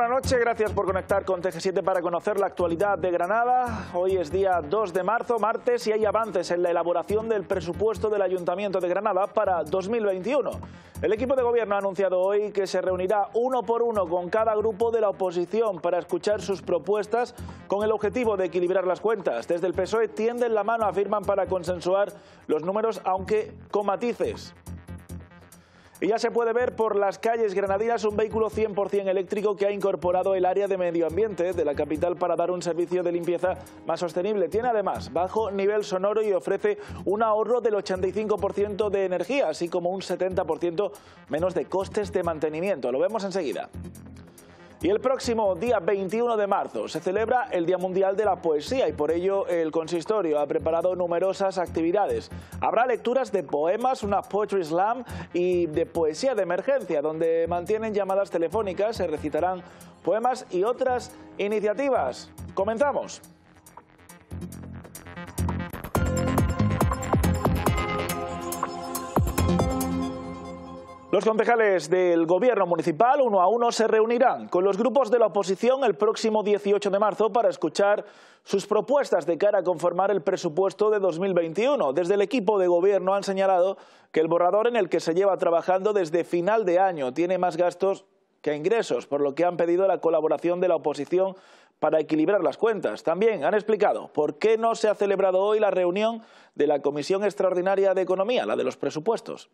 Buenas noche. Gracias por conectar con TG7 para conocer la actualidad de Granada. Hoy es día 2 de marzo, martes, y hay avances en la elaboración del presupuesto del Ayuntamiento de Granada para 2021. El equipo de gobierno ha anunciado hoy que se reunirá uno por uno con cada grupo de la oposición para escuchar sus propuestas con el objetivo de equilibrar las cuentas. Desde el PSOE tienden la mano, afirman, para consensuar los números, aunque con matices. Y ya se puede ver por las calles granadinas un vehículo 100% eléctrico que ha incorporado el área de medio ambiente de la capital para dar un servicio de limpieza más sostenible. Tiene además bajo nivel sonoro y ofrece un ahorro del 85% de energía, así como un 70% menos de costes de mantenimiento. Lo vemos enseguida. Y el próximo día 21 de marzo se celebra el Día Mundial de la Poesía y por ello el consistorio ha preparado numerosas actividades. Habrá lecturas de poemas, una poetry slam y de poesía de emergencia, donde mantienen llamadas telefónicas, se recitarán poemas y otras iniciativas. ¡Comenzamos! Los concejales del Gobierno municipal uno a uno se reunirán con los grupos de la oposición el próximo 18 de marzo para escuchar sus propuestas de cara a conformar el presupuesto de 2021. Desde el equipo de Gobierno han señalado que el borrador en el que se lleva trabajando desde final de año tiene más gastos que ingresos, por lo que han pedido la colaboración de la oposición para equilibrar las cuentas. También han explicado por qué no se ha celebrado hoy la reunión de la Comisión Extraordinaria de Economía, la de los presupuestos.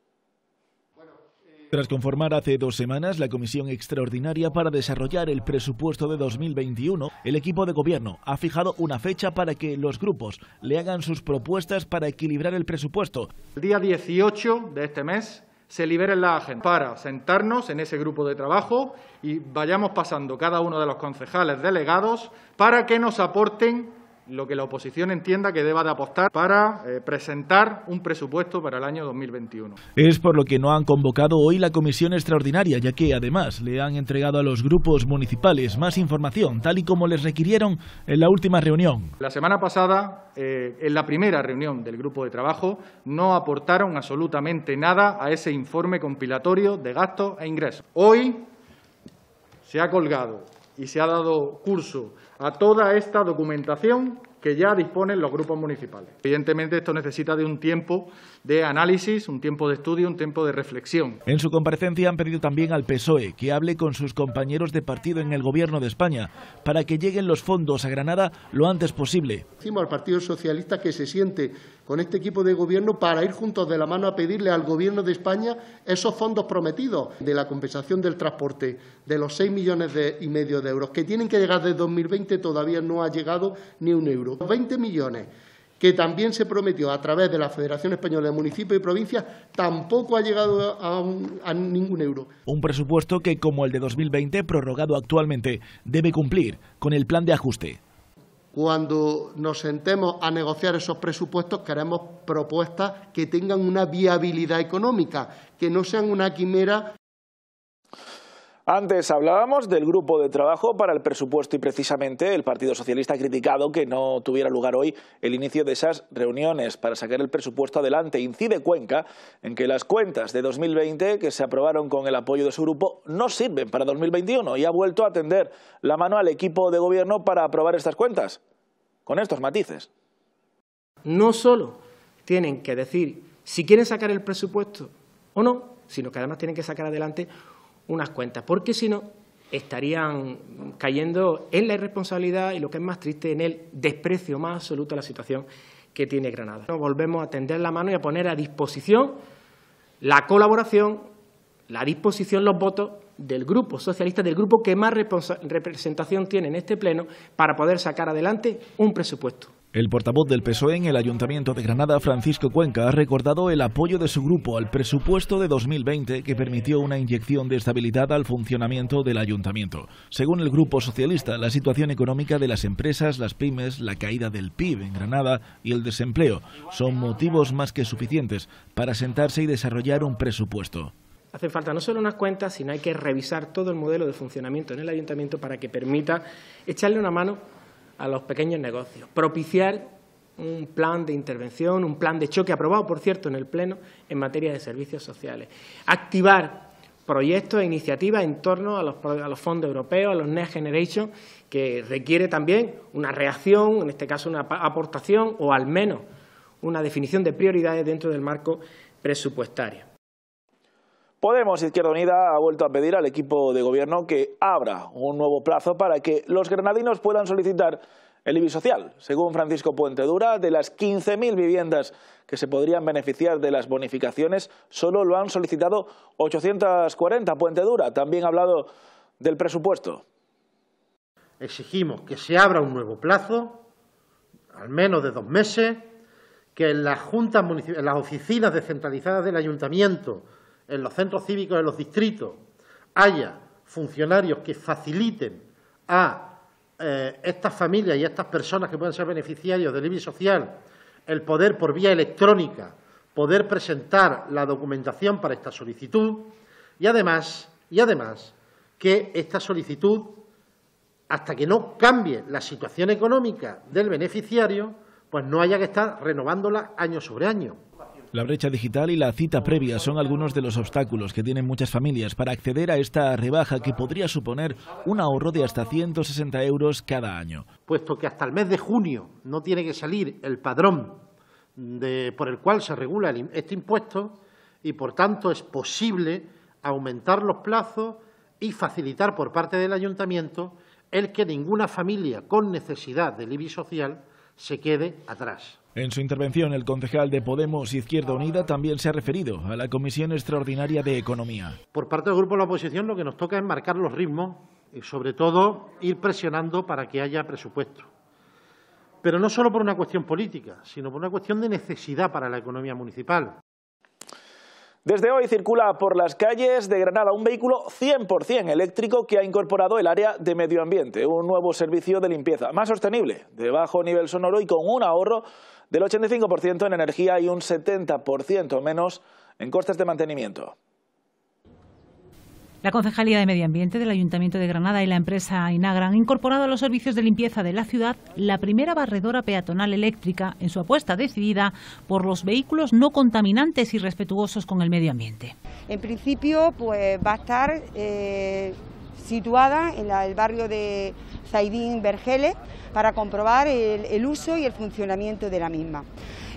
Tras conformar hace dos semanas la Comisión Extraordinaria para desarrollar el presupuesto de 2021, el equipo de gobierno ha fijado una fecha para que los grupos le hagan sus propuestas para equilibrar el presupuesto. El día 18 de este mes se liberen la agenda para sentarnos en ese grupo de trabajo y vayamos pasando cada uno de los concejales delegados para que nos aporten lo que la oposición entienda que deba de apostar para eh, presentar un presupuesto para el año 2021. Es por lo que no han convocado hoy la comisión extraordinaria, ya que además le han entregado a los grupos municipales más información, tal y como les requirieron en la última reunión. La semana pasada, eh, en la primera reunión del grupo de trabajo, no aportaron absolutamente nada a ese informe compilatorio de gastos e ingresos. Hoy se ha colgado y se ha dado curso a toda esta documentación que ya disponen los grupos municipales. Evidentemente, esto necesita de un tiempo de análisis, un tiempo de estudio, un tiempo de reflexión. En su comparecencia han pedido también al PSOE que hable con sus compañeros de partido en el Gobierno de España para que lleguen los fondos a Granada lo antes posible. Decimos al Partido Socialista que se siente con este equipo de gobierno para ir juntos de la mano a pedirle al Gobierno de España esos fondos prometidos de la compensación del transporte de los 6 millones y medio de euros que tienen que llegar desde 2020 todavía no ha llegado ni un euro. 20 millones que también se prometió a través de la Federación Española de Municipios y Provincias, tampoco ha llegado a, a, ningún euro. Un presupuesto que, como el de 2020, prorrogado actualmente, debe cumplir con el plan de ajuste. Cuando nos sentemos a negociar esos presupuestos, queremos propuestas que tengan una viabilidad económica, que no sean una quimera antes hablábamos del grupo de trabajo para el presupuesto y precisamente el Partido Socialista ha criticado que no tuviera lugar hoy el inicio de esas reuniones para sacar el presupuesto adelante. Incide Cuenca en que las cuentas de 2020 que se aprobaron con el apoyo de su grupo no sirven para 2021 y ha vuelto a tender la mano al equipo de gobierno para aprobar estas cuentas. Con estos matices. No solo tienen que decir si quieren sacar el presupuesto o no, sino que además tienen que sacar adelante unas cuentas, porque si no estarían cayendo en la irresponsabilidad y lo que es más triste, en el desprecio más absoluto de la situación que tiene Granada. Nos volvemos a tender la mano y a poner a disposición la colaboración, la disposición, los votos del grupo socialista, del grupo que más representación tiene en este pleno, para poder sacar adelante un presupuesto. El portavoz del PSOE en el Ayuntamiento de Granada, Francisco Cuenca, ha recordado el apoyo de su grupo al presupuesto de 2020 que permitió una inyección de estabilidad al funcionamiento del Ayuntamiento. Según el Grupo Socialista, la situación económica de las empresas, las pymes, la caída del PIB en Granada y el desempleo son motivos más que suficientes para sentarse y desarrollar un presupuesto. Hacen falta no solo unas cuentas, sino hay que revisar todo el modelo de funcionamiento en el ayuntamiento para que permita echarle una mano a los pequeños negocios, propiciar un plan de intervención, un plan de choque aprobado, por cierto, en el Pleno en materia de servicios sociales, activar proyectos e iniciativas en torno a los, fondos europeos, a los Next Generation, que requiere también una reacción, en este caso una aportación o al menos una definición de prioridades dentro del marco presupuestario. Podemos Izquierda Unida ha vuelto a pedir al equipo de gobierno que abra un nuevo plazo para que los granadinos puedan solicitar el IBI social. Según Francisco Puente Dura, de las 15.000 viviendas que se podrían beneficiar de las bonificaciones, solo lo han solicitado 840. Puente Dura también ha hablado del presupuesto. Exigimos que se abra un nuevo plazo, al menos de dos meses, que en las oficinas descentralizadas del ayuntamiento en los centros cívicos de los distritos haya funcionarios que faciliten a eh, estas familias y a estas personas que puedan ser beneficiarios del IBI social el poder por vía electrónica poder presentar la documentación para esta solicitud y además, y además que esta solicitud, hasta que no cambie la situación económica del beneficiario, pues no haya que estar renovándola año sobre año. La brecha digital y la cita previa son algunos de los obstáculos que tienen muchas familias para acceder a esta rebaja que podría suponer un ahorro de hasta 160 euros cada año. Puesto que hasta el mes de junio no tiene que salir el padrón por el cual se regula este impuesto y, por tanto, es posible aumentar los plazos y facilitar por parte del ayuntamiento el que ninguna familia con necesidad del IBI social se quede atrás. En su intervención, el concejal de Podemos Izquierda Unida también se ha referido a la Comisión Extraordinaria de Economía. Por parte del Grupo de la Oposición lo que nos toca es marcar los ritmos y, sobre todo, ir presionando para que haya presupuesto. Pero no solo por una cuestión política, sino por una cuestión de necesidad para la economía municipal. Desde hoy circula por las calles de Granada un vehículo 100% eléctrico que ha incorporado el área de medio ambiente, un nuevo servicio de limpieza más sostenible, de bajo nivel sonoro y con un ahorro del 85% en energía y un 70% menos en costes de mantenimiento. La Concejalía de Medio Ambiente del Ayuntamiento de Granada y la empresa Inagra han incorporado a los servicios de limpieza de la ciudad la primera barredora peatonal eléctrica en su apuesta decidida por los vehículos no contaminantes y respetuosos con el medio ambiente. En principio, pues va a estar eh, situada en el barrio de Zaidín Vergele, para comprobar el, uso y el funcionamiento de la misma.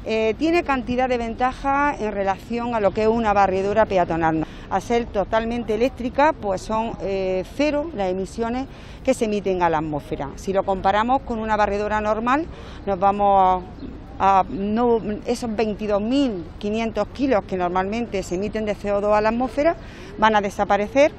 Eh, tiene cantidad de ventaja en relación a lo que es una barredora peatonal. ...a ser totalmente eléctrica, pues son eh, cero las emisiones que se emiten a la atmósfera. Si lo comparamos con una barredora normal, nos vamos a, esos 22.500 kilos que normalmente se emiten de CO2 a la atmósfera van a desaparecer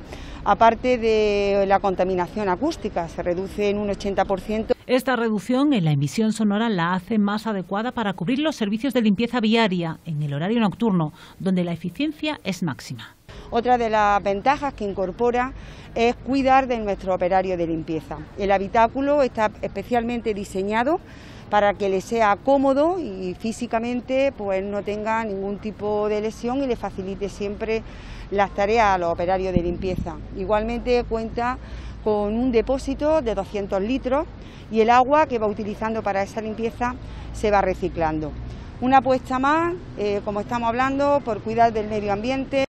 aparte de la contaminación acústica, se reduce en un 80%. Esta reducción en la emisión sonora la hace más adecuada para cubrir los servicios de limpieza viaria en el horario nocturno, donde la eficiencia es máxima. Otra de las ventajas que incorpora es cuidar de nuestro operario de limpieza. El habitáculo está especialmente diseñado para que le sea cómodo y físicamente pues no tenga ningún tipo de lesión y le facilite siempre las tareas a los operarios de limpieza. Igualmente cuenta con un depósito de 200 litros y el agua que va utilizando para esa limpieza se va reciclando. Una apuesta más, eh, como estamos hablando, por cuidar del medio ambiente.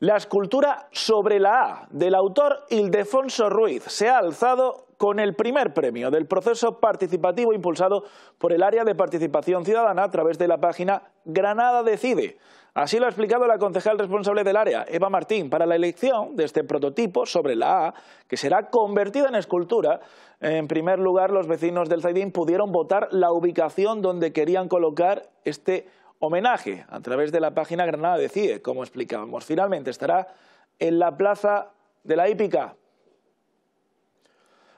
La escultura sobre la A del autor Ildefonso Ruiz se ha alzado con el primer premio del proceso participativo impulsado por el Área de Participación Ciudadana a través de la página Granada Decide. Así lo ha explicado la concejal responsable del área, Eva Martín, para la elección de este prototipo sobre la A, que será convertida en escultura. En primer lugar, los vecinos del Zaidín pudieron votar la ubicación donde querían colocar este homenaje a través de la página Granada Decide, como explicábamos. Finalmente estará en la plaza de la hípica,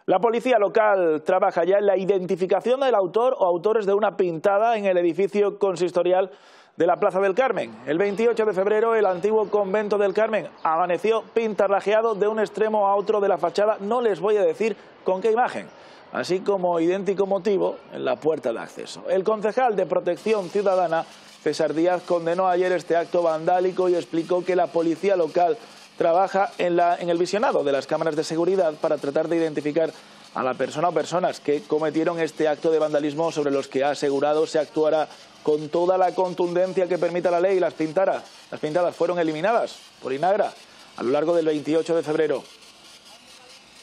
la policía local trabaja ya en la identificación del autor o autores de una pintada en el edificio consistorial de la Plaza del Carmen. El 28 de febrero el antiguo convento del Carmen amaneció pintarrajeado de un extremo a otro de la fachada, no les voy a decir con qué imagen, así como idéntico motivo en la puerta de acceso. El concejal de Protección Ciudadana, César Díaz, condenó ayer este acto vandálico y explicó que la policía local trabaja en, la, en el visionado de las cámaras de seguridad para tratar de identificar a la persona o personas que cometieron este acto de vandalismo sobre los que ha asegurado se actuará con toda la contundencia que permita la ley. y Las, pintara. las pintadas fueron eliminadas por Inagra a lo largo del 28 de febrero.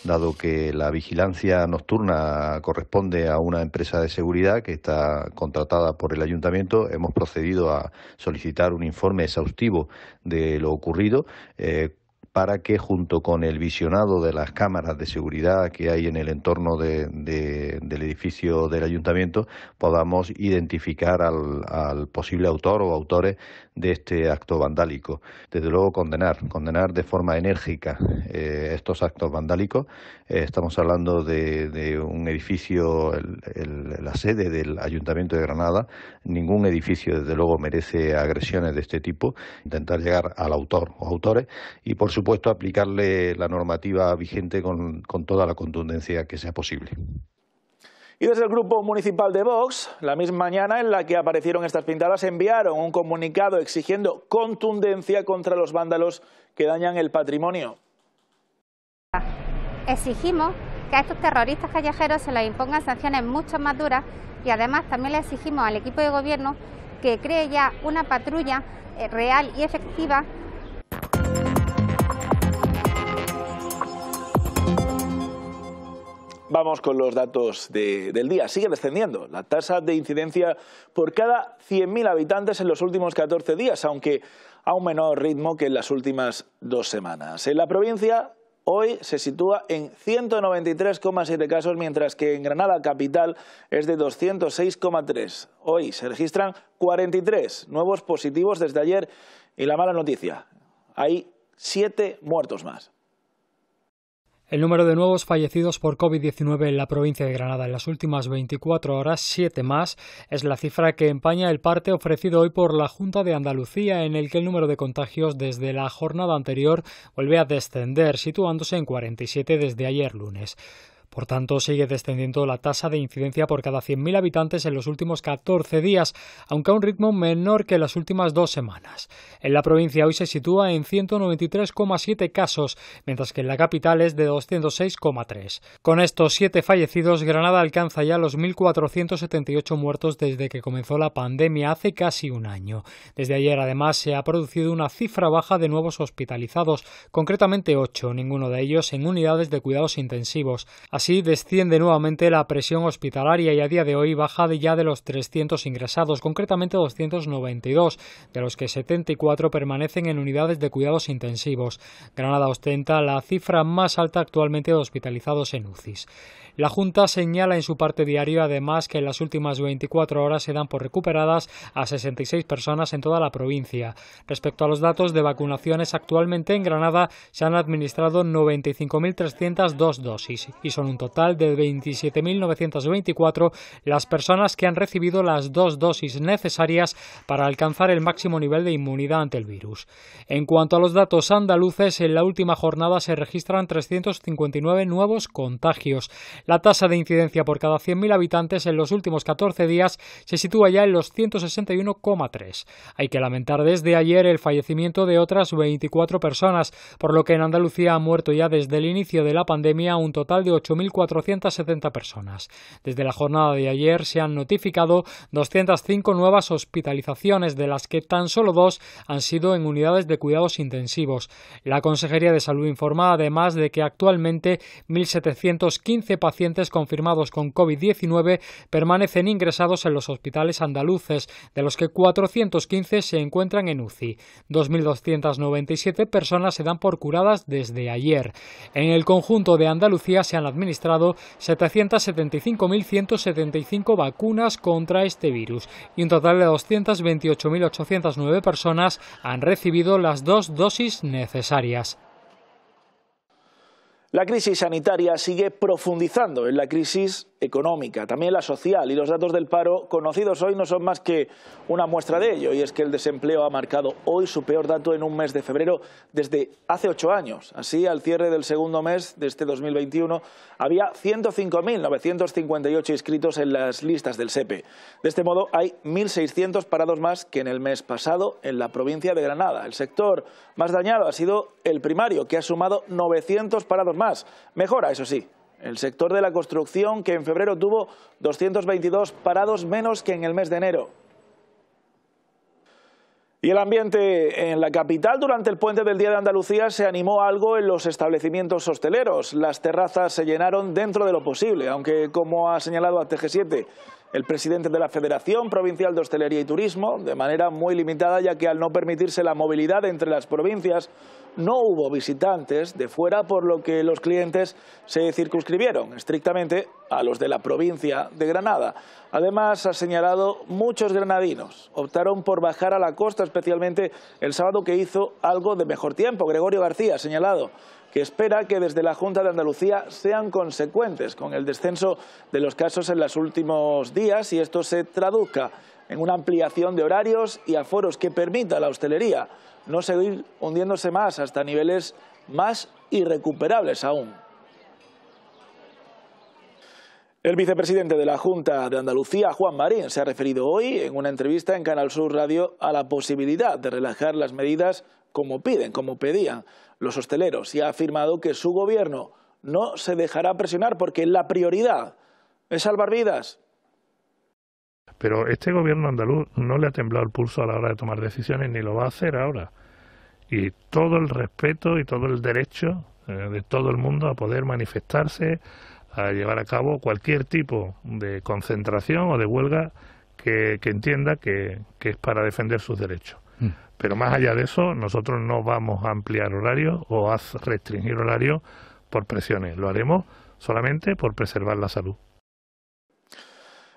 Dado que la vigilancia nocturna corresponde a una empresa de seguridad que está contratada por el ayuntamiento, hemos procedido a solicitar un informe exhaustivo de lo ocurrido. Eh, para que junto con el visionado de las cámaras de seguridad que hay en el entorno del edificio del ayuntamiento podamos identificar al posible autor o autores de este acto vandálico. Desde luego condenar, condenar de forma enérgica eh, estos actos vandálicos. Eh, estamos hablando de, un edificio, la sede del Ayuntamiento de Granada. Ningún edificio, desde luego, merece agresiones de este tipo. Intentar llegar al autor o autores y, por supuesto, aplicarle la normativa vigente con toda la contundencia que sea posible. Y desde el Grupo Municipal de Vox, la misma mañana en la que aparecieron estas pintadas, enviaron un comunicado exigiendo contundencia contra los vándalos que dañan el patrimonio. Exigimos que a estos terroristas callejeros se les impongan sanciones mucho más duras y además también le exigimos al equipo de gobierno que cree ya una patrulla eh, real y efectiva Vamos con los datos del día. Sigue descendiendo la tasa de incidencia por cada 100.000 habitantes en los últimos 14 días, aunque a un menor ritmo que en las últimas dos semanas. En la provincia hoy se sitúa en 193,7 casos, mientras que en Granada capital es de 206,3. Hoy se registran 43 nuevos positivos desde ayer y la mala noticia, hay siete muertos más. El número de nuevos fallecidos por COVID-19 en la provincia de Granada en las últimas 24 horas, siete más, es la cifra que empaña el parte ofrecido hoy por la Junta de Andalucía, en el que el número de contagios desde la jornada anterior vuelve a descender, situándose en 47 desde ayer lunes. Por tanto, sigue descendiendo la tasa de incidencia por cada 100.000 habitantes en los últimos 14 días, aunque a un ritmo menor que las últimas dos semanas. En la provincia hoy se sitúa en 193,7 casos, mientras que en la capital es de 206,3. Con estos 7 fallecidos, Granada alcanza ya los 1.478 muertos desde que comenzó la pandemia hace casi un año. Desde ayer, además, se ha producido una cifra baja de nuevos hospitalizados, concretamente 8, ninguno de ellos en unidades de cuidados intensivos. Así desciende nuevamente la presión hospitalaria y a día de hoy baja de ya de los 300 ingresados, concretamente 292, de los que 74 permanecen en unidades de cuidados intensivos. Granada ostenta la cifra más alta actualmente de hospitalizados en UCIs. La Junta señala en su parte diario además que en las últimas 24 horas se dan por recuperadas a 66 personas en toda la provincia. Respecto a los datos de vacunaciones, actualmente en Granada se han administrado 95.302 dosis y son total de 27.924 las personas que han recibido las dos dosis necesarias para alcanzar el máximo nivel de inmunidad ante el virus. En cuanto a los datos andaluces, en la última jornada se registran 359 nuevos contagios. La tasa de incidencia por cada 100.000 habitantes en los últimos 14 días se sitúa ya en los 161,3. Hay que lamentar desde ayer el fallecimiento de otras 24 personas, por lo que en Andalucía ha muerto ya desde el inicio de la pandemia un total de 8.000 470 personas. Desde la jornada de ayer se han notificado 205 nuevas hospitalizaciones, de las que tan solo dos han sido en unidades de cuidados intensivos. La Consejería de Salud informa además de que actualmente 1.715 pacientes confirmados con COVID-19 permanecen ingresados en los hospitales andaluces, de los que 415 se encuentran en UCI. 2.297 personas se dan por curadas desde ayer. En el conjunto de Andalucía se han administrado registrado 775.175 vacunas contra este virus y un total de 228.809 personas han recibido las dos dosis necesarias. La crisis sanitaria sigue profundizando en la crisis económica, también la social y los datos del paro conocidos hoy no son más que una muestra de ello y es que el desempleo ha marcado hoy su peor dato en un mes de febrero desde hace ocho años. Así, al cierre del segundo mes de este 2021 había 105.958 inscritos en las listas del SEPE. E. De este modo hay 1.600 parados más que en el mes pasado en la provincia de Granada. El sector más dañado ha sido el primario que ha sumado 900 parados más. Mejora, eso sí, el sector de la construcción, que en febrero tuvo 222 parados menos que en el mes de enero. Y el ambiente en la capital durante el puente del Día de Andalucía se animó algo en los establecimientos hosteleros. Las terrazas se llenaron dentro de lo posible, aunque como ha señalado a TG7 el presidente de la Federación Provincial de Hostelería y Turismo, de manera muy limitada ya que al no permitirse la movilidad entre las provincias, no hubo visitantes de fuera, por lo que los clientes se circunscribieron estrictamente a los de la provincia de Granada. Además, ha señalado muchos granadinos optaron por bajar a la costa, especialmente el sábado que hizo algo de mejor tiempo. Gregorio García ha señalado que espera que desde la Junta de Andalucía sean consecuentes con el descenso de los casos en los últimos días y esto se traduzca en una ampliación de horarios y aforos que permita a la hostelería no seguir hundiéndose más hasta niveles más irrecuperables aún. El vicepresidente de la Junta de Andalucía, Juan Marín, se ha referido hoy en una entrevista en Canal Sur Radio a la posibilidad de relajar las medidas como piden, como pedían los hosteleros y ha afirmado que su gobierno no se dejará presionar porque la prioridad es salvar vidas. Pero este gobierno andaluz no le ha temblado el pulso a la hora de tomar decisiones ni lo va a hacer ahora. Y todo el respeto y todo el derecho eh, de todo el mundo a poder manifestarse, a llevar a cabo cualquier tipo de concentración o de huelga que, entienda que, es para defender sus derechos. Mm. Pero más allá de eso, nosotros no vamos a ampliar horario o a restringir horario por presiones. Lo haremos solamente por preservar la salud.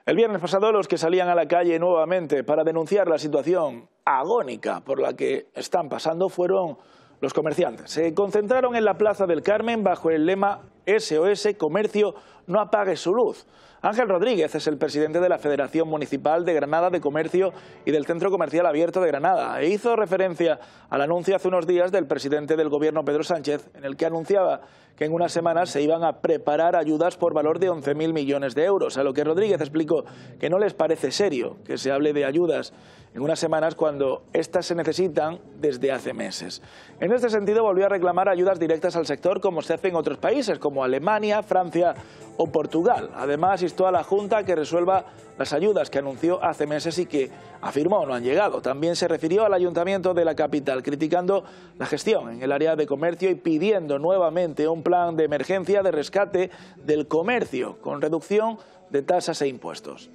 El viernes pasado los que salían a la calle nuevamente para denunciar la situación agónica por la que están pasando fueron los comerciantes. Se concentraron en la Plaza del Carmen bajo el lema SOS Comercio no apague su luz. Ángel Rodríguez es el presidente de la Federación Municipal de Granada de Comercio y del Centro Comercial Abierto de Granada e hizo referencia al anuncio hace unos días del presidente del gobierno Pedro Sánchez en el que anunciaba que en unas semanas se iban a preparar ayudas por valor de 11.000 millones de euros, a lo que Rodríguez explicó que no les parece serio que se hable de ayudas en unas semanas cuando éstas se necesitan desde hace meses. En este sentido volvió a reclamar ayudas directas al sector como se hace en otros países como Alemania, Francia o Portugal. Además, instó a la Junta que resuelva las ayudas que anunció hace meses y que afirmó no han llegado. También se refirió al ayuntamiento de la capital, criticando la gestión en el área de comercio y pidiendo nuevamente un plan de emergencia de rescate del comercio, con reducción de tasas e impuestos.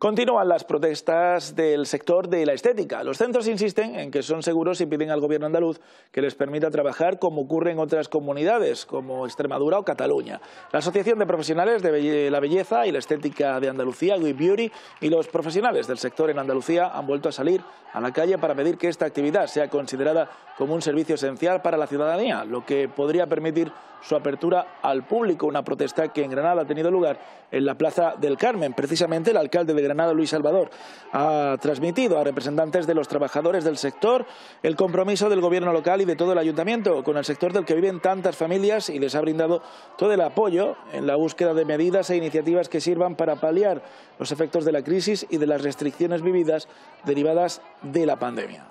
Continúan las protestas del sector de la estética. Los centros insisten en que son seguros y piden al gobierno andaluz que les permita trabajar como ocurre en otras comunidades, como Extremadura o Cataluña. La Asociación de Profesionales de la Belleza y la Estética de Andalucía, Beauty, y los profesionales del sector en Andalucía han vuelto a salir a la calle para pedir que esta actividad sea considerada como un servicio esencial para la ciudadanía, lo que podría permitir su apertura al público, una protesta que en Granada ha tenido lugar en la Plaza del Carmen. Precisamente el alcalde de Granada, Luis Salvador, ha transmitido a representantes de los trabajadores del sector el compromiso del gobierno local y de todo el ayuntamiento con el sector del que viven tantas familias y les ha brindado todo el apoyo en la búsqueda de medidas e iniciativas que sirvan para paliar los efectos de la crisis y de las restricciones vividas derivadas de la pandemia.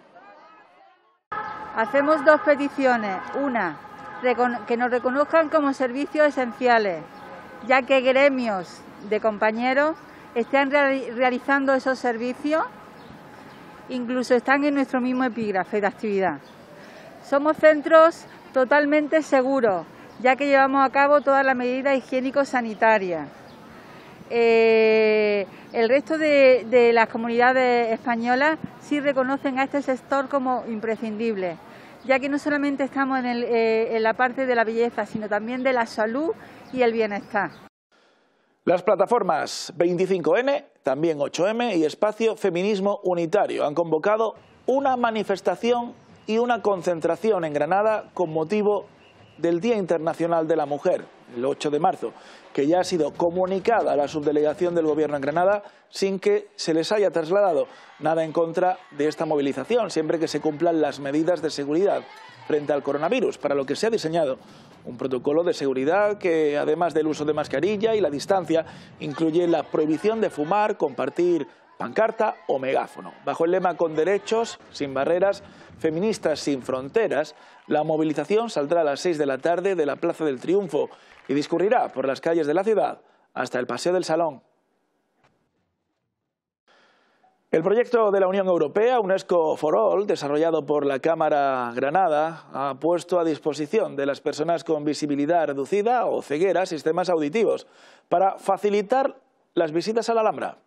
Hacemos dos peticiones. Una, que nos reconozcan como servicios esenciales, ya que gremios de compañeros están realizando esos servicios, incluso están en nuestro mismo epígrafe de actividad. Somos centros totalmente seguros, ya que llevamos a cabo todas las medidas higiénico-sanitarias. Eh, el resto de, las comunidades españolas sí reconocen a este sector como imprescindible, ya que no solamente estamos en eh, la parte de la belleza, sino también de la salud y el bienestar. Las plataformas 25N, también 8M y Espacio Feminismo Unitario han convocado una manifestación y una concentración en Granada con motivo del Día Internacional de la Mujer, el 8 de marzo, que ya ha sido comunicada a la subdelegación del Gobierno en Granada sin que se les haya trasladado nada en contra de esta movilización, siempre que se cumplan las medidas de seguridad frente al coronavirus, para lo que se ha diseñado un protocolo de seguridad que, además del uso de mascarilla y la distancia, incluye la prohibición de fumar, compartir pancarta o megáfono. Bajo el lema Con derechos, sin barreras, feministas sin fronteras, la movilización saldrá a las 6 de la tarde de la Plaza del Triunfo y discurrirá por las calles de la ciudad hasta el Paseo del Salón. El proyecto de la Unión Europea, UNESCO for All, desarrollado por la Cámara Granada, ha puesto a disposición de las personas con visibilidad reducida o ceguera sistemas auditivos para facilitar las visitas a la Alhambra.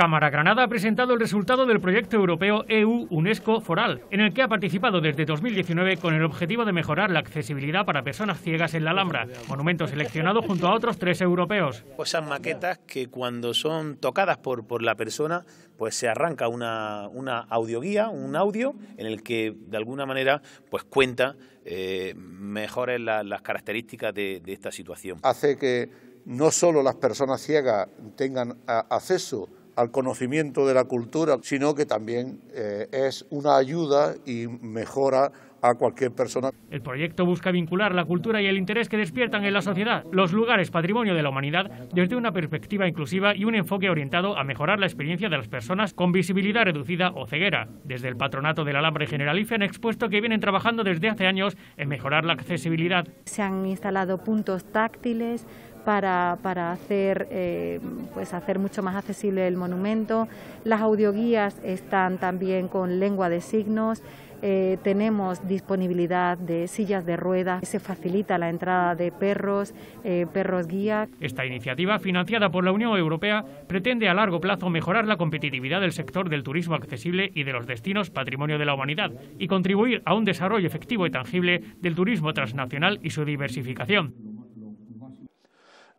Cámara Granada ha presentado el resultado del proyecto europeo EU-UNESCO Foral, en el que ha participado desde 2019 con el objetivo de mejorar la accesibilidad para personas ciegas en la Alhambra, monumento seleccionado junto a otros tres europeos. Esas maquetas que cuando son tocadas por, por la persona, pues se arranca una, una audioguía, un audio, en el que de alguna manera pues cuenta eh, mejores las características de, de esta situación. Hace que no solo las personas ciegas tengan acceso al conocimiento de la cultura, sino que también eh, es una ayuda y mejora a cualquier persona. El proyecto busca vincular la cultura y el interés que despiertan en la sociedad los lugares patrimonio de la humanidad desde una perspectiva inclusiva y un enfoque orientado a mejorar la experiencia de las personas con visibilidad reducida o ceguera. Desde el Patronato del Alambre Generalife han expuesto que vienen trabajando desde hace años en mejorar la accesibilidad. Se han instalado puntos táctiles, para, hacer, eh, pues hacer mucho más accesible el monumento. Las audioguías están también con lengua de signos. Eh, tenemos disponibilidad de sillas de ruedas, se facilita la entrada de perros, eh, perros guía. Esta iniciativa, financiada por la Unión Europea, pretende a largo plazo mejorar la competitividad del sector del turismo accesible y de los destinos patrimonio de la humanidad y contribuir a un desarrollo efectivo y tangible del turismo transnacional y su diversificación.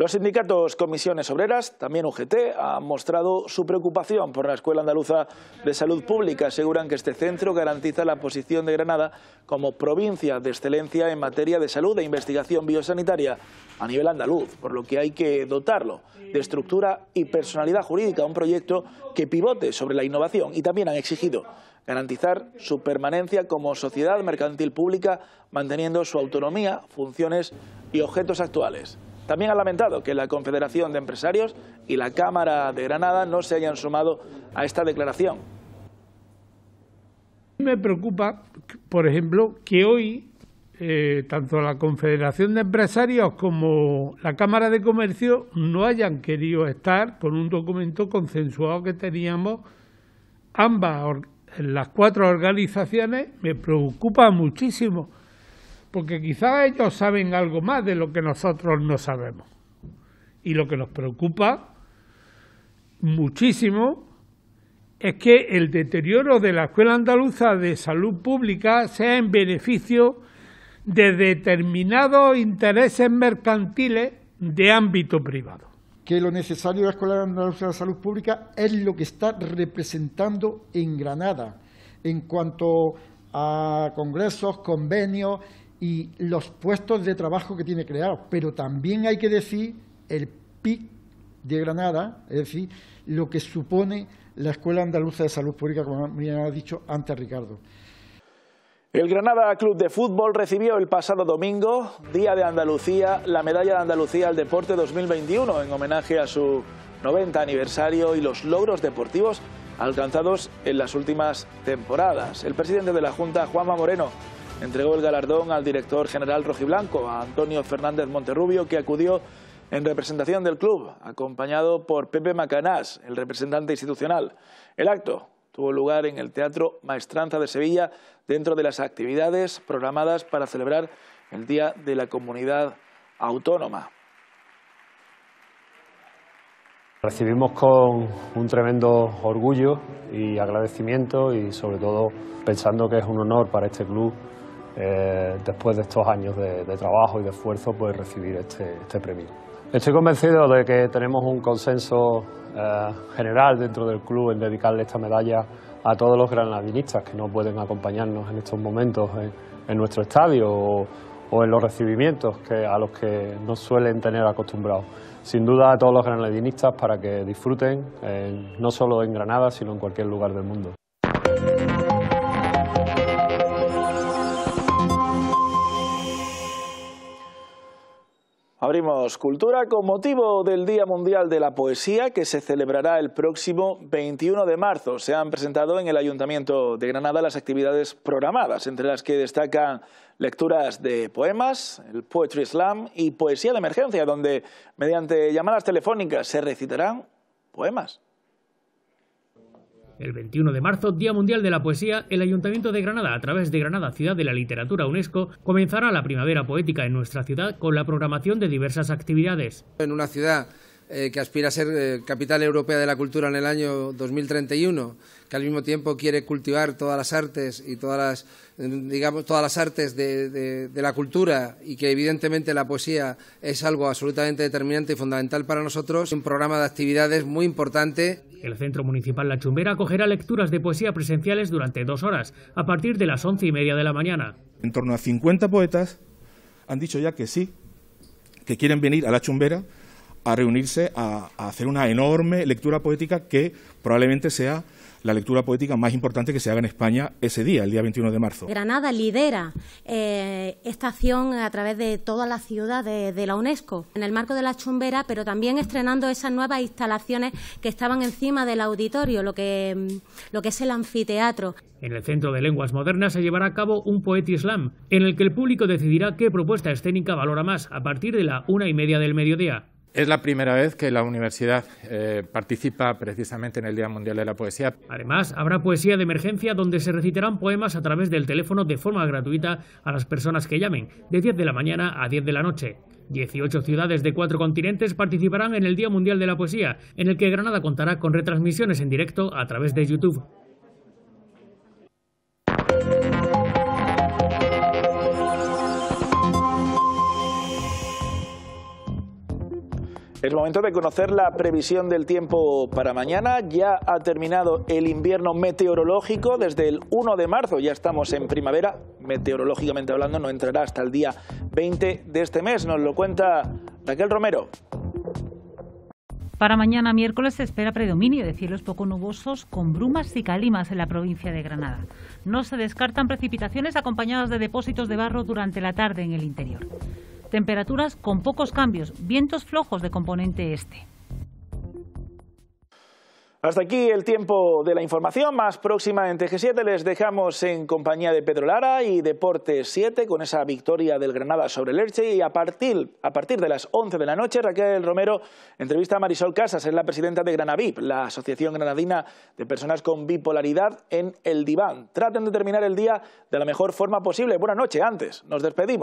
Los sindicatos Comisiones Obreras, también UGT, han mostrado su preocupación por la Escuela Andaluza de Salud Pública. Aseguran que este centro garantiza la posición de Granada como provincia de excelencia en materia de salud e investigación biosanitaria a nivel andaluz, por lo que hay que dotarlo de estructura y personalidad jurídica, un proyecto que pivote sobre la innovación y también han exigido garantizar su permanencia como sociedad mercantil pública, manteniendo su autonomía, funciones y objetos actuales. También ha lamentado que la Confederación de Empresarios y la Cámara de Granada no se hayan sumado a esta declaración. Me preocupa, por ejemplo, que hoy eh, tanto la Confederación de Empresarios como la Cámara de Comercio no hayan querido estar con un documento consensuado que teníamos ambas, las cuatro organizaciones, me preocupa muchísimo porque quizás ellos saben algo más de lo que nosotros no sabemos. Y lo que nos preocupa muchísimo es que el deterioro de la Escuela Andaluza de Salud Pública sea en beneficio de determinados intereses mercantiles de ámbito privado. Que lo necesario de la Escuela Andaluza de Salud Pública es lo que está representando en Granada en cuanto a congresos, convenios, y los puestos de trabajo que tiene creado... Pero también hay que decir el PIB de Granada, es decir, lo que supone la Escuela Andaluza de Salud Pública, como me ha dicho antes Ricardo. El Granada Club de Fútbol recibió el pasado domingo, Día de Andalucía, la Medalla de Andalucía al Deporte 2021 en homenaje a su 90 aniversario y los logros deportivos alcanzados en las últimas temporadas. El presidente de la Junta, Juanma Moreno, entregó el galardón al director general rojiblanco, a Antonio Fernández Monterrubio, que acudió en representación del club, acompañado por Pepe Macanás, el representante institucional. El acto tuvo lugar en el Teatro Maestranza de Sevilla dentro de las actividades programadas para celebrar el Día de la Comunidad Autónoma. Recibimos con un tremendo orgullo y agradecimiento y sobre todo pensando que es un honor para este club eh, después de estos años de, trabajo y de esfuerzo, pues recibir este, este, premio. Estoy convencido de que tenemos un consenso eh, general dentro del club en dedicarle esta medalla a todos los granadinistas que no pueden acompañarnos en estos momentos en, nuestro estadio o, en los recibimientos que, a los que nos suelen tener acostumbrados. Sin duda a todos los granadinistas para que disfruten eh, no solo en Granada, sino en cualquier lugar del mundo. Abrimos Cultura con motivo del Día Mundial de la Poesía que se celebrará el próximo 21 de marzo. Se han presentado en el Ayuntamiento de Granada las actividades programadas, entre las que destacan lecturas de poemas, el Poetry Slam y Poesía de Emergencia, donde mediante llamadas telefónicas se recitarán poemas. El 21 de marzo, Día Mundial de la Poesía, el Ayuntamiento de Granada, a través de Granada Ciudad de la Literatura UNESCO, comenzará la primavera poética en nuestra ciudad con la programación de diversas actividades. En una ciudad eh, que aspira a ser eh, capital europea de la cultura en el año 2031, que al mismo tiempo quiere cultivar todas las artes y todas las, mm, digamos, todas las artes de, de, la cultura y que evidentemente la poesía es algo absolutamente determinante y fundamental para nosotros, un programa de actividades muy importante. El Centro Municipal La Chumbera acogerá lecturas de poesía presenciales durante dos horas, a partir de las once y media de la mañana. En torno a 50 poetas han dicho ya que sí, que quieren venir a La Chumbera a reunirse a, hacer una enorme lectura poética que probablemente sea la lectura poética más importante que se haga en España ese día, el día 21 de marzo. Granada lidera eh, esta acción a través de toda la ciudad de, la UNESCO, en el marco de la chumbera, pero también estrenando esas nuevas instalaciones que estaban encima del auditorio, lo que, mm, lo que es el anfiteatro. En el Centro de Lenguas Modernas se llevará a cabo un poeti Islam, en el que el público decidirá qué propuesta escénica valora más a partir de la una y media del mediodía. Es la primera vez que la universidad eh, participa precisamente en el Día Mundial de la Poesía. Además, habrá poesía de emergencia donde se recitarán poemas a través del teléfono de forma gratuita a las personas que llamen, de 10 de la mañana a 10 de la noche. 18 ciudades de cuatro continentes participarán en el Día Mundial de la Poesía, en el que Granada contará con retransmisiones en directo a través de YouTube. Es momento de conocer la previsión del tiempo para mañana. Ya ha terminado el invierno meteorológico desde el 1 de marzo. Ya estamos en primavera. Meteorológicamente hablando, no entrará hasta el día 20 de este mes. Nos lo cuenta Raquel Romero. Para mañana miércoles se espera predominio de cielos poco nubosos con brumas y calimas en la provincia de Granada. No se descartan precipitaciones acompañadas de depósitos de barro durante la tarde en el interior. Temperaturas con pocos cambios, vientos flojos de componente este. Hasta aquí el tiempo de la información más próxima en TG7. Les dejamos en compañía de Pedro Lara y Deporte 7 con esa victoria del Granada sobre el Erche. Y a partir, a partir de las 11 de la noche, Raquel Romero entrevista a Marisol Casas, es la presidenta de Granavip, la Asociación Granadina de Personas con Bipolaridad en el Diván. Traten de terminar el día de la mejor forma posible. Buenas noches, antes. Nos despedimos.